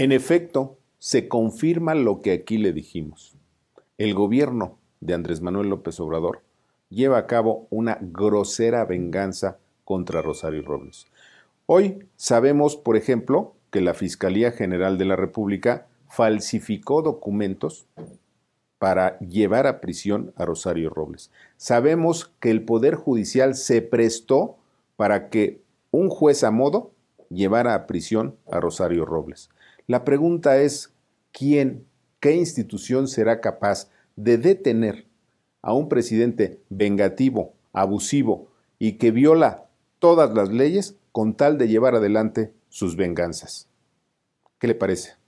En efecto, se confirma lo que aquí le dijimos. El gobierno de Andrés Manuel López Obrador lleva a cabo una grosera venganza contra Rosario Robles. Hoy sabemos, por ejemplo, que la Fiscalía General de la República falsificó documentos para llevar a prisión a Rosario Robles. Sabemos que el Poder Judicial se prestó para que un juez a modo llevara a prisión a Rosario Robles. La pregunta es, ¿quién, qué institución será capaz de detener a un presidente vengativo, abusivo y que viola todas las leyes con tal de llevar adelante sus venganzas? ¿Qué le parece?